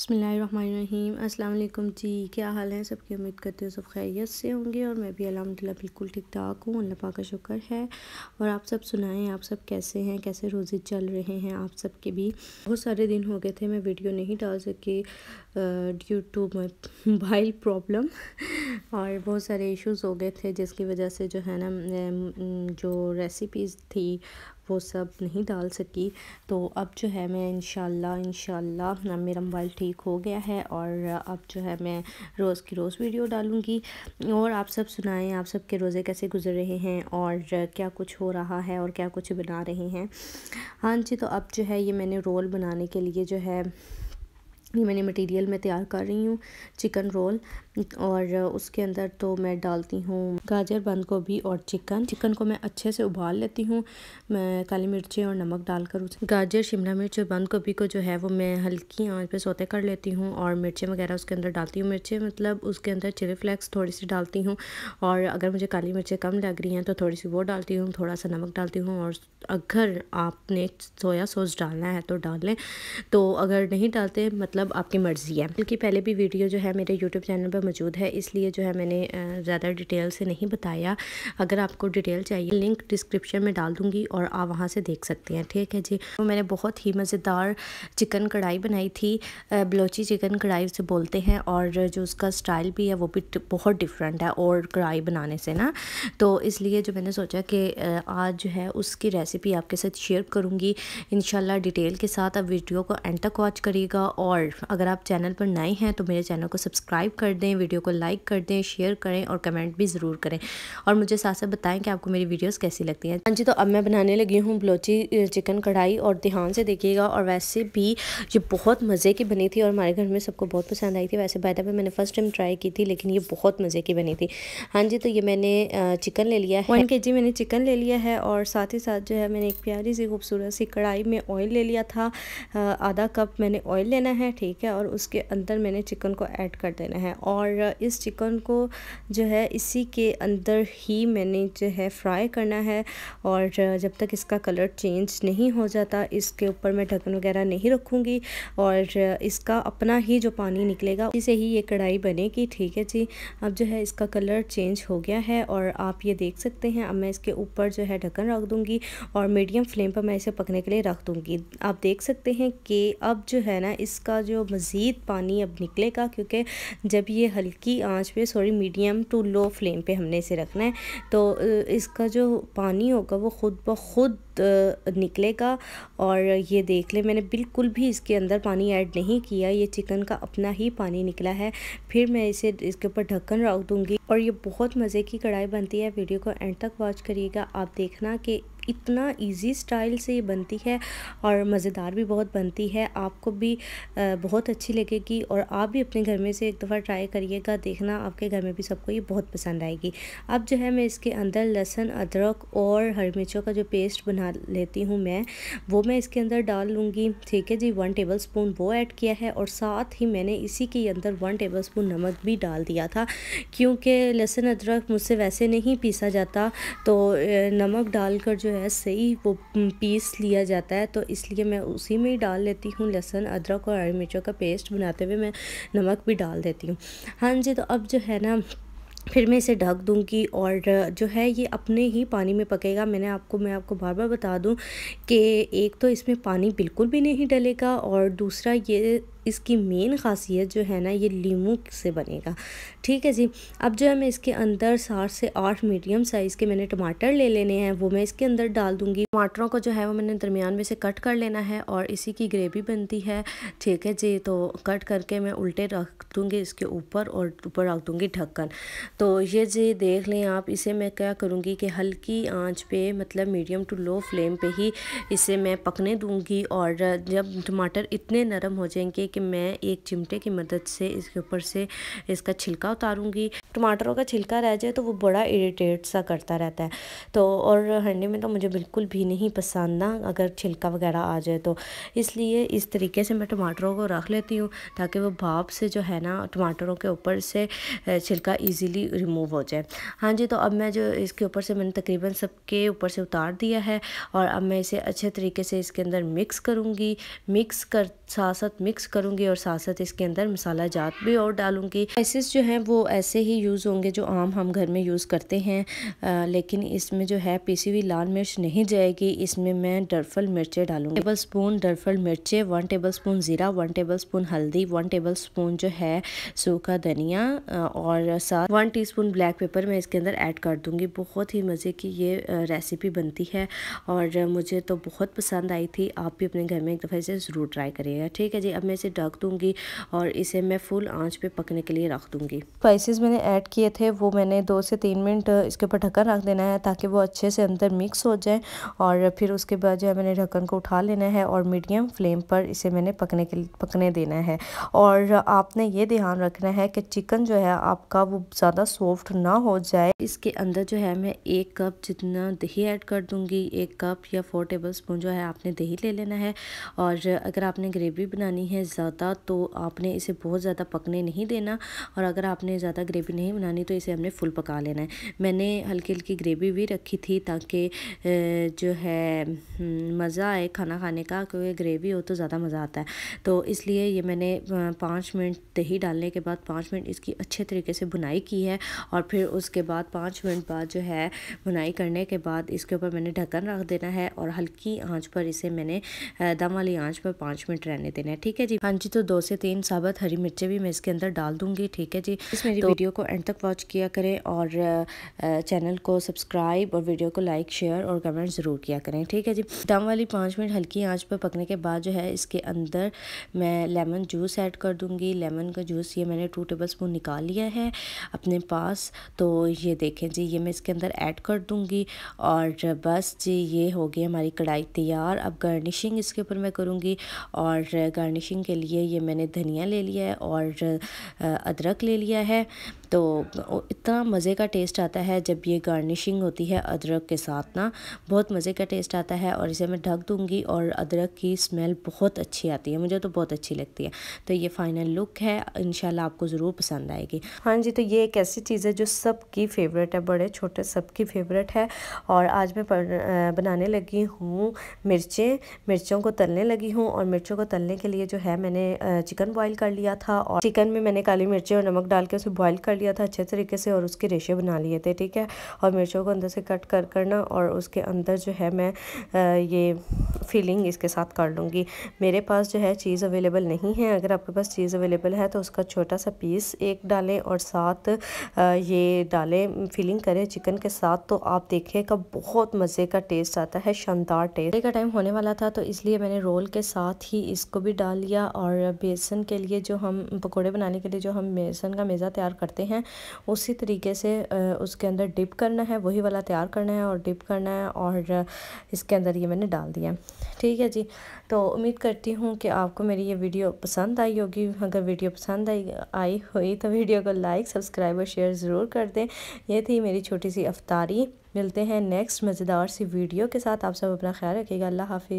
बसमीम अल्लाम जी क्या हाल है सबकी उम्मीद करते हो सब खैरियत से होंगे और मैं भी अलहमदिल्ला बिल्कुल ठीक ठाक हूँ अल्लाह पा का शुक्र है और आप सब सुनाएं आप सब कैसे हैं कैसे रोज़े चल रहे हैं आप सब के भी बहुत सारे दिन हो गए थे मैं वीडियो नहीं डाल सकी ड्यू टू मोबाइल प्रॉब्लम और बहुत सारे इशूज़ हो गए थे जिसकी वजह से जो है ना जो रेसिपीज़ थी वो सब नहीं डाल सकी तो अब जो है मैं इन इन मेरा मोबाइल ठीक हो गया है और अब जो है मैं रोज़ की रोज़ वीडियो डालूँगी और आप सब सुनाएं आप सब के रोज़े कैसे गुजर रहे हैं और क्या कुछ हो रहा है और क्या कुछ बना रहे हैं हाँ जी तो अब जो है ये मैंने रोल बनाने के लिए जो है ये मैंने मटेरियल में तैयार कर रही हूँ चिकन रोल और उसके अंदर तो मैं डालती हूँ गाजर बंद गोभी और चिकन चिकन को मैं अच्छे से उबाल लेती हूँ मैं काली मिर्ची और नमक डालकर उसे गाजर शिमला मिर्च और बंद गोभी को जो है वो मैं हल्की आंच पे सोते कर लेती हूँ और मिर्चें वगैरह उसके अंदर डालती हूँ मिर्चें मतलब उसके अंदर चिली फ्लेक्स थोड़ी सी डालती हूँ और अगर मुझे काली मिर्चें कम लग रही हैं तो थोड़ी सी वो डालती हूँ थोड़ा सा नमक डालती हूँ और अगर आपने सोया सॉस डालना है तो डाल लें तो अगर नहीं डालते मतलब आपकी मर्ज़ी है क्योंकि पहले भी वीडियो जो है मेरे यूट्यूब चैनल पर मौजूद है इसलिए जो है मैंने ज़्यादा डिटेल से नहीं बताया अगर आपको डिटेल चाहिए लिंक डिस्क्रिप्शन में डाल दूँगी और आप वहाँ से देख सकते हैं ठीक है जी तो मैंने बहुत ही मज़ेदार चिकन कढ़ाई बनाई थी बलोची चिकन कढ़ाई से बोलते हैं और जो उसका स्टाइल भी है वो भी बहुत डिफरेंट है और कढ़ाई बनाने से ना तो इसलिए जो मैंने सोचा कि आज जो है उसकी रेसिपी आपके साथ शेयर करूँगी इन डिटेल के साथ आप वीडियो को एंड तक वॉच करिएगा और अगर आप चैनल पर नए हैं तो मेरे चैनल को सब्सक्राइब कर दें दें वीडियो को लाइक कर दें शेयर करें और कमेंट भी ज़रूर करें और मुझे साथ साथ बताएं कि आपको मेरी वीडियोस कैसी लगती हैं हाँ जी तो अब मैं बनाने लगी हूँ बलोची चिकन कढ़ाई और ध्यान से देखिएगा और वैसे भी ये बहुत मज़े की बनी थी और हमारे घर में सबको बहुत पसंद आई थी वैसे बैठा मैंने फ़र्स्ट टाइम ट्राई की थी लेकिन ये बहुत मज़े की बनी थी हाँ जी तो ये मैंने चिकन ले लिया है वन के जी मैंने चिकन ले लिया है और साथ ही साथ जो है मैंने एक प्यारी सी खूबसूरत सी कढ़ाई में ऑयल ले लिया था आधा कप मैंने ऑयल लेना है ठीक है और उसके अंदर मैंने चिकन को ऐड कर देना है और और इस चिकन को जो है इसी के अंदर ही मैंने जो है फ्राई करना है और जब तक इसका कलर चेंज नहीं हो जाता इसके ऊपर मैं ढक्कन वगैरह नहीं रखूँगी और इसका अपना ही जो पानी निकलेगा इसे ही ये कढ़ाई बनेगी ठीक है जी अब जो है इसका कलर चेंज हो गया है और आप ये देख सकते हैं अब मैं इसके ऊपर जो है ढक्कन रख दूँगी और मीडियम फ्लेम पर मैं इसे पकने के लिए रख दूँगी आप देख सकते हैं कि अब जो है ना इसका जो मज़ीद पानी अब निकलेगा क्योंकि जब ये हल्की आंच पे sorry medium to low flame पे हमने इसे रखना है तो इसका जो पानी होगा वो ख़ुद ब खुद निकलेगा और ये देख ले मैंने बिल्कुल भी इसके अंदर पानी ऐड नहीं किया ये चिकन का अपना ही पानी निकला है फिर मैं इसे इसके ऊपर ढक्कन रख दूँगी और ये बहुत मज़े की कढ़ाई बनती है वीडियो को एंड तक वॉच करिएगा आप देखना कि इतना इजी स्टाइल से ये बनती है और मज़ेदार भी बहुत बनती है आपको भी बहुत अच्छी लगेगी और आप भी अपने घर में से एक दफ़ा ट्राई करिएगा देखना आपके घर में भी सबको ये बहुत पसंद आएगी अब जो है मैं इसके अंदर लहसुन अदरक और हरी मिर्चों का जो पेस्ट बना लेती हूँ मैं वो मैं इसके अंदर डाल लूँगी ठीक है जी वन टेबल स्पून वो ऐड किया है और साथ ही मैंने इसी के अंदर वन टेबल स्पून नमक भी डाल दिया था क्योंकि लहसुन अदरक मुझसे वैसे नहीं पीसा जाता तो नमक डालकर जो है सही वो पीस लिया जाता है तो इसलिए मैं उसी में ही डाल लेती हूँ लहसुन अदरक और हरी मिर्चों का पेस्ट बनाते हुए मैं नमक भी डाल देती हूँ हाँ जी तो अब जो है ना फिर मैं इसे ढक दूंगी और जो है ये अपने ही पानी में पकेगा मैंने आपको मैं आपको बार बार बता दूं कि एक तो इसमें पानी बिल्कुल भी नहीं डलेगा और दूसरा ये इसकी मेन खासियत जो है ना ये लीमू से बनेगा ठीक है जी अब जो है मैं इसके अंदर सात से आठ मीडियम साइज़ के मैंने टमाटर ले लेने हैं वो मैं इसके अंदर डाल दूँगी टमाटरों को जो है वो मैंने दरमियान में से कट कर लेना है और इसी की ग्रेवी बनती है ठीक है जी तो कट करके मैं उल्टे रख दूँगी इसके ऊपर और ऊपर रख दूँगी ढक्कन तो ये जी देख लें आप इसे मैं क्या करूँगी कि हल्की आँच पर मतलब मीडियम टू लो फ्लेम पर ही इसे मैं पकने दूँगी और जब टमाटर इतने नरम हो जाएंगे कि मैं एक चिमटे की मदद से इसके ऊपर से इसका छिलका उतारूँगी टमाटरों का छिलका रह जाए तो वो बड़ा इरीटेट सा करता रहता है तो और हंडे में तो मुझे बिल्कुल भी नहीं पसंद ना अगर छिलका वगैरह आ जाए तो इसलिए इस तरीके से मैं टमाटरों को रख लेती हूँ ताकि वो भाप से जो है ना टमाटरों के ऊपर से छिलका ईजीली रिमूव हो जाए हाँ जी तो अब मैं जो इसके ऊपर से मैंने तकरीबन सबके ऊपर से उतार दिया है और अब मैं इसे अच्छे तरीके से इसके अंदर मिक्स करूँगी मिक्स कर साथ साथ मिक्स कर करूँगी और साथ साथ इसके अंदर मसाला जात भी और डालूंगी स्पाइसिस जो हैं वो ऐसे ही यूज़ होंगे जो आम हम घर में यूज़ करते हैं आ, लेकिन इसमें जो है पीसी हुई लाल मिर्च नहीं जाएगी इसमें मैं डरफल मिर्चें डालूंगी टेबल स्पून डरफल मिर्चें वन टेबल स्पून ज़ीरा वन टेबल स्पून हल्दी वन टेबल स्पून जो है सूखा धनिया और साथ one teaspoon black pepper मैं इसके अंदर ऐड कर दूँगी बहुत ही मज़े की ये रेसिपी बनती है और मुझे तो बहुत पसंद आई थी आप भी अपने घर में एक दफ़ा इसे ज़रूर ट्राई करिएगा ठीक है जी अब मैं इसे से ढक दूँगी और इसे मैं फुल आँच पे पकने के लिए रख दूंगी स्पाइसेस मैंने ऐड किए थे वो मैंने दो से तीन मिनट इसके ऊपर ढक्कन रख देना है ताकि वो अच्छे से अंदर मिक्स हो जाए और फिर उसके बाद जो है मैंने ढक्कन को उठा लेना है और मीडियम फ्लेम पर इसे मैंने पकने के पकने देना है और आपने ये ध्यान रखना है कि चिकन जो है आपका वो ज़्यादा सॉफ्ट ना हो जाए इसके अंदर जो है मैं एक कप जितना दही ऐड कर दूँगी एक कप या फोर टेबल स्पून जो है आपने दही ले लेना है और अगर आपने ग्रेवी बनानी है ज़्यादा तो आपने इसे बहुत ज़्यादा पकने नहीं देना और अगर आपने ज़्यादा ग्रेवी नहीं बनानी तो इसे हमने फुल पका लेना है मैंने हल्की हल्की ग्रेवी भी रखी थी ताकि जो है हम्म, मज़ा आए खाना खाने का क्योंकि ग्रेवी हो तो ज़्यादा मज़ा आता है तो इसलिए ये मैंने पाँच मिनट दही डालने के बाद पाँच मिनट इसकी अच्छे तरीके से बुनाई की है और फिर उसके बाद पाँच मिनट बाद जो है बुनाई करने के बाद इसके ऊपर मैंने ढक्कन रख देना है और हल्की आंच पर इसे मैंने दम वाली आंच पर पाँच मिनट रहने देना है ठीक है जी हाँ जी तो दो से तीन साबत हरी मिर्चें भी मैं इसके अंदर डाल दूंगी ठीक है जी इस मेरी तो, वीडियो को एंड तक वॉच किया करें और चैनल को सब्सक्राइब और वीडियो को लाइक शेयर और कमेंट ज़रूर किया करें ठीक है जी दम वाली पाँच मिनट हल्की आँच पर पकने के बाद जो है इसके अंदर मैं लेमन जूस ऐड कर दूँगी लेमन का जूस ये मैंने टू टेबल स्पून निकाल लिया है अपने पास तो ये देखें जी ये मैं इसके अंदर ऐड कर दूँगी और बस जी ये हो गई हमारी कढ़ाई तैयार अब गार्निशिंग इसके ऊपर मैं करूँगी और गार्निशिंग के लिए ये मैंने धनिया ले लिया है और अदरक ले लिया है तो इतना मज़े का टेस्ट आता है जब ये गार्निशिंग होती है अदरक के साथ ना बहुत मज़े का टेस्ट आता है और इसे मैं ढक दूँगी और अदरक की स्मेल बहुत अच्छी आती है मुझे तो बहुत अच्छी लगती है तो ये फाइनल लुक है इन आपको ज़रूर पसंद आएगी हाँ जी तो ये एक ऐसी चीज़ है जो सबकी फेवरेट है बड़े छोटे सबकी फेवरेट है और आज मैं बनाने लगी हूँ मिर्चें मिर्चों को तलने लगी हूँ और मिर्चों को तलने के लिए जो है मैंने चिकन बॉईल कर लिया था और चिकन में मैंने काली मिर्चें और नमक डाल के उसे बॉईल कर लिया था अच्छे तरीके से और उसके रेशे बना लिए थे ठीक है और मिर्चों को अंदर से कट कर करना और उसके अंदर जो है मैं ये फीलिंग इसके साथ कर लूँगी मेरे पास जो है चीज़ अवेलेबल नहीं है अगर आपके पास चीज़ अवेलेबल है तो उसका छोटा सा पीस एक डालें और साथ ये डालें फिलिंग करें चिकन के साथ तो आप देखिएगा बहुत मज़े का टेस्ट आता है शानदार टेस्ट का टाइम होने वाला था तो इसलिए मैंने रोल के साथ ही इसको भी डाल लिया और बेसन के लिए जो हम पकौड़े बनाने के लिए जो हम बेसन का मेज़ा तैयार करते हैं हैं उसी तरीके से उसके अंदर डिप करना है वही वाला तैयार करना है और डिप करना है और इसके अंदर ये मैंने डाल दिया ठीक है जी तो उम्मीद करती हूँ कि आपको मेरी ये वीडियो पसंद आई होगी अगर वीडियो पसंद आई आई हुई तो वीडियो को लाइक सब्सक्राइब और शेयर ज़रूर कर दें ये थी मेरी छोटी सी अफ्तारी मिलते हैं नेक्स्ट मज़ेदार सी वीडियो के साथ आप सब अपना ख्याल रखिएगा अल्लाह हाफि